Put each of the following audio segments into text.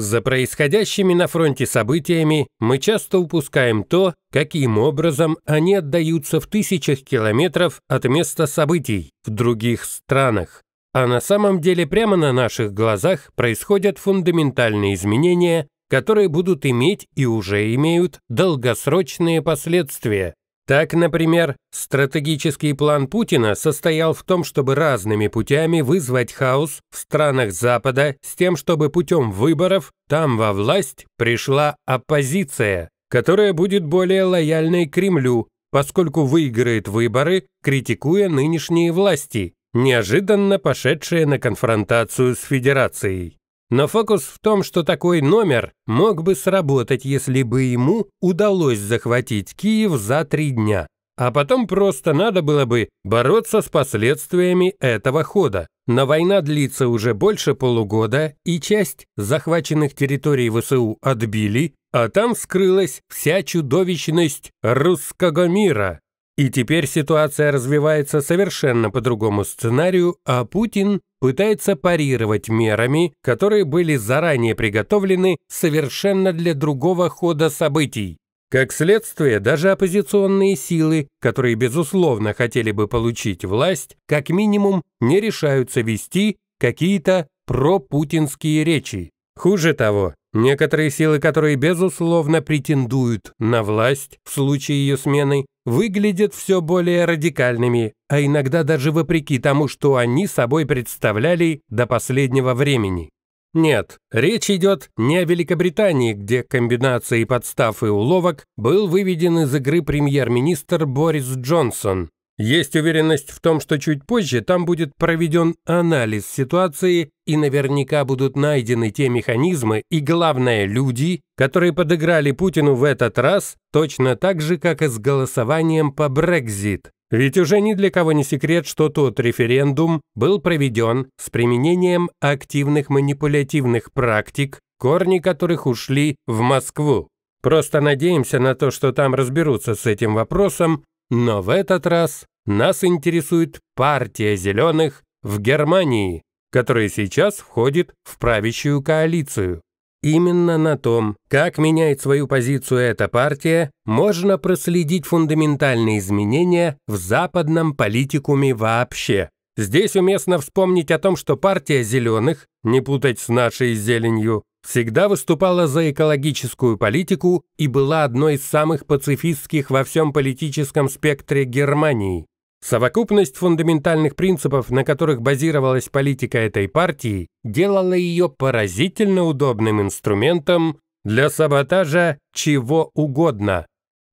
За происходящими на фронте событиями мы часто упускаем то, каким образом они отдаются в тысячах километров от места событий в других странах. А на самом деле прямо на наших глазах происходят фундаментальные изменения, которые будут иметь и уже имеют долгосрочные последствия. Так, например, стратегический план Путина состоял в том, чтобы разными путями вызвать хаос в странах Запада с тем, чтобы путем выборов там во власть пришла оппозиция, которая будет более лояльной Кремлю, поскольку выиграет выборы, критикуя нынешние власти, неожиданно пошедшие на конфронтацию с Федерацией. Но фокус в том, что такой номер мог бы сработать, если бы ему удалось захватить Киев за три дня. А потом просто надо было бы бороться с последствиями этого хода. Но война длится уже больше полугода, и часть захваченных территорий ВСУ отбили, а там скрылась вся чудовищность русского мира. И теперь ситуация развивается совершенно по другому сценарию, а Путин пытается парировать мерами, которые были заранее приготовлены совершенно для другого хода событий. Как следствие, даже оппозиционные силы, которые, безусловно, хотели бы получить власть, как минимум не решаются вести какие-то пропутинские речи. Хуже того, Некоторые силы, которые, безусловно, претендуют на власть в случае ее смены, выглядят все более радикальными, а иногда даже вопреки тому, что они собой представляли до последнего времени. Нет, речь идет не о Великобритании, где комбинацией подстав и уловок был выведен из игры премьер-министр Борис Джонсон, есть уверенность в том, что чуть позже там будет проведен анализ ситуации и наверняка будут найдены те механизмы и, главное, люди, которые подыграли Путину в этот раз точно так же, как и с голосованием по Брекзит. Ведь уже ни для кого не секрет, что тот референдум был проведен с применением активных манипулятивных практик, корни которых ушли в Москву. Просто надеемся на то, что там разберутся с этим вопросом но в этот раз нас интересует партия зеленых в Германии, которая сейчас входит в правящую коалицию. Именно на том, как меняет свою позицию эта партия, можно проследить фундаментальные изменения в западном политикуме вообще. Здесь уместно вспомнить о том, что партия зеленых, не путать с нашей зеленью, всегда выступала за экологическую политику и была одной из самых пацифистских во всем политическом спектре Германии. Совокупность фундаментальных принципов, на которых базировалась политика этой партии, делала ее поразительно удобным инструментом для саботажа чего угодно.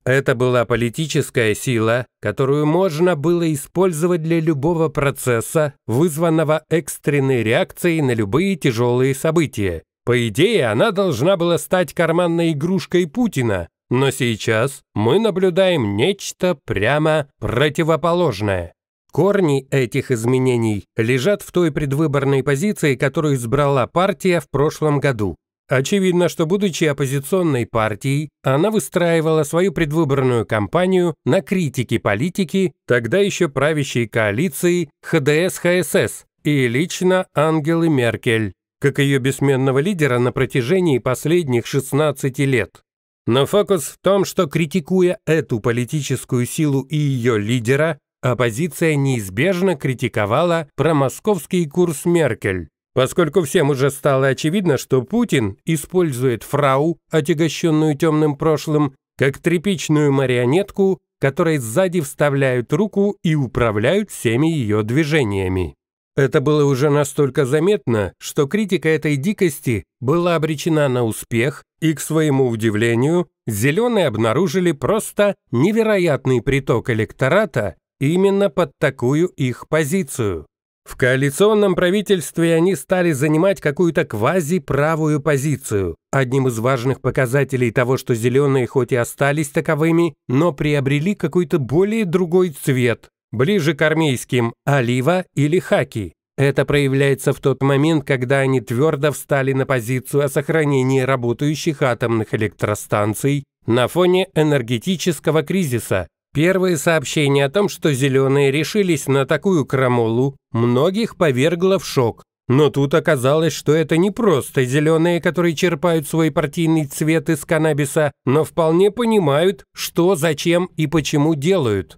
Это была политическая сила, которую можно было использовать для любого процесса, вызванного экстренной реакцией на любые тяжелые события, по идее, она должна была стать карманной игрушкой Путина, но сейчас мы наблюдаем нечто прямо противоположное. Корни этих изменений лежат в той предвыборной позиции, которую избрала партия в прошлом году. Очевидно, что будучи оппозиционной партией, она выстраивала свою предвыборную кампанию на критике политики тогда еще правящей коалиции ХДС-ХСС и лично Ангелы Меркель как ее бессменного лидера на протяжении последних 16 лет. Но фокус в том, что критикуя эту политическую силу и ее лидера, оппозиция неизбежно критиковала промосковский курс Меркель, поскольку всем уже стало очевидно, что Путин использует фрау, отягощенную темным прошлым, как тряпичную марионетку, которой сзади вставляют руку и управляют всеми ее движениями. Это было уже настолько заметно, что критика этой дикости была обречена на успех, и, к своему удивлению, зеленые обнаружили просто невероятный приток электората именно под такую их позицию. В коалиционном правительстве они стали занимать какую-то квази-правую позицию. Одним из важных показателей того, что зеленые хоть и остались таковыми, но приобрели какой-то более другой цвет, ближе к армейским «Олива» или «Хаки». Это проявляется в тот момент, когда они твердо встали на позицию о сохранении работающих атомных электростанций на фоне энергетического кризиса. Первые сообщения о том, что зеленые решились на такую крамолу, многих повергло в шок. Но тут оказалось, что это не просто зеленые, которые черпают свой партийный цвет из каннабиса, но вполне понимают, что, зачем и почему делают.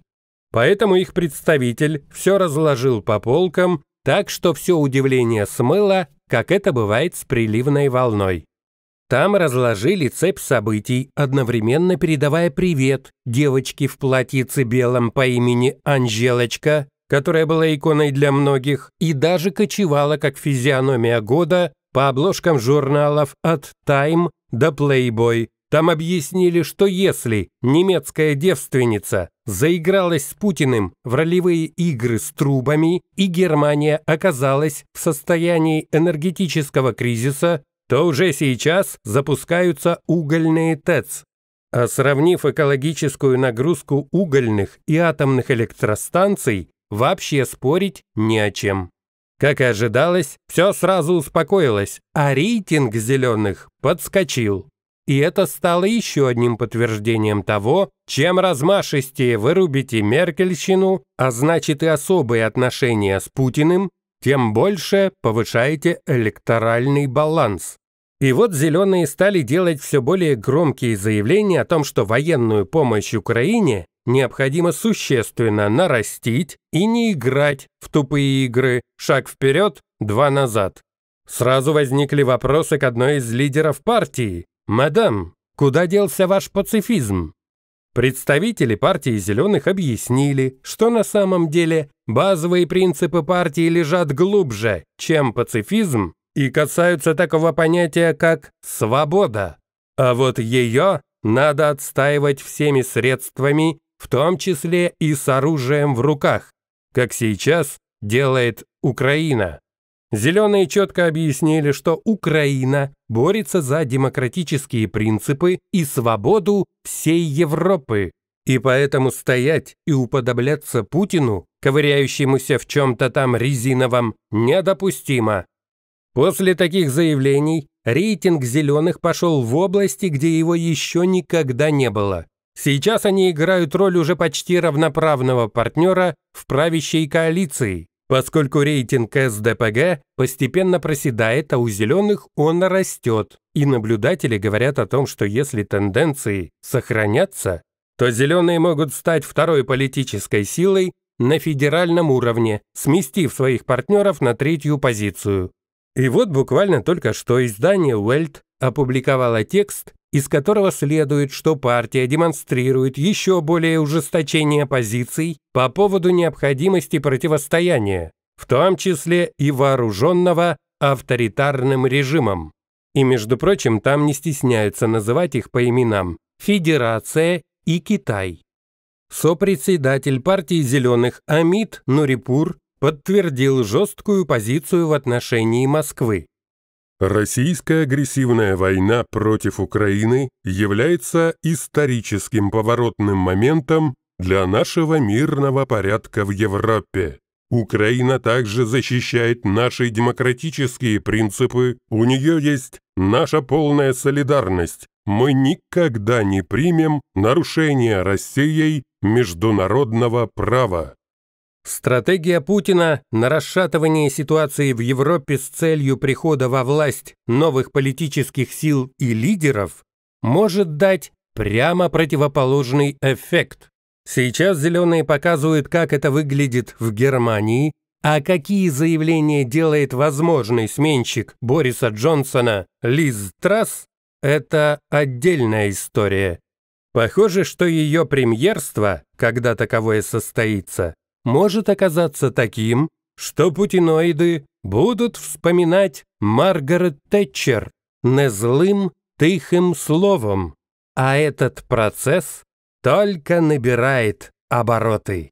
Поэтому их представитель все разложил по полкам, так что все удивление смыло, как это бывает с приливной волной. Там разложили цепь событий, одновременно передавая привет девочке в платьице белом по имени Анжелочка, которая была иконой для многих и даже кочевала как физиономия года по обложкам журналов от Time до Playboy. Там объяснили, что если немецкая девственница заигралась с Путиным в ролевые игры с трубами, и Германия оказалась в состоянии энергетического кризиса, то уже сейчас запускаются угольные ТЭЦ. А сравнив экологическую нагрузку угольных и атомных электростанций, вообще спорить не о чем. Как и ожидалось, все сразу успокоилось, а рейтинг зеленых подскочил и это стало еще одним подтверждением того, чем размашистее вы рубите Меркельщину, а значит и особые отношения с Путиным, тем больше повышаете электоральный баланс. И вот зеленые стали делать все более громкие заявления о том, что военную помощь Украине необходимо существенно нарастить и не играть в тупые игры «шаг вперед, два назад». Сразу возникли вопросы к одной из лидеров партии. «Мадам, куда делся ваш пацифизм?» Представители партии «Зеленых» объяснили, что на самом деле базовые принципы партии лежат глубже, чем пацифизм, и касаются такого понятия, как «свобода». А вот ее надо отстаивать всеми средствами, в том числе и с оружием в руках, как сейчас делает Украина. Зеленые четко объяснили, что Украина борется за демократические принципы и свободу всей Европы, и поэтому стоять и уподобляться Путину, ковыряющемуся в чем-то там резиновом, недопустимо. После таких заявлений рейтинг «зеленых» пошел в области, где его еще никогда не было. Сейчас они играют роль уже почти равноправного партнера в правящей коалиции поскольку рейтинг СДПГ постепенно проседает, а у зеленых он растет. И наблюдатели говорят о том, что если тенденции сохранятся, то зеленые могут стать второй политической силой на федеральном уровне, сместив своих партнеров на третью позицию. И вот буквально только что издание Уэльт опубликовало текст, из которого следует, что партия демонстрирует еще более ужесточение позиций по поводу необходимости противостояния, в том числе и вооруженного авторитарным режимом. И, между прочим, там не стесняются называть их по именам «Федерация» и «Китай». Сопредседатель партии «Зеленых» Амит Нурипур подтвердил жесткую позицию в отношении Москвы. Российская агрессивная война против Украины является историческим поворотным моментом для нашего мирного порядка в Европе. Украина также защищает наши демократические принципы, у нее есть наша полная солидарность. Мы никогда не примем нарушение Россией международного права. Стратегия Путина на расшатывание ситуации в Европе с целью прихода во власть новых политических сил и лидеров может дать прямо противоположный эффект. Сейчас «зеленые» показывают, как это выглядит в Германии, а какие заявления делает возможный сменщик Бориса Джонсона Лиз Трасс, это отдельная история. Похоже, что ее премьерство, когда таковое состоится, может оказаться таким, что путиноиды будут вспоминать Маргарет Тэтчер не злым, тихим словом, а этот процесс только набирает обороты.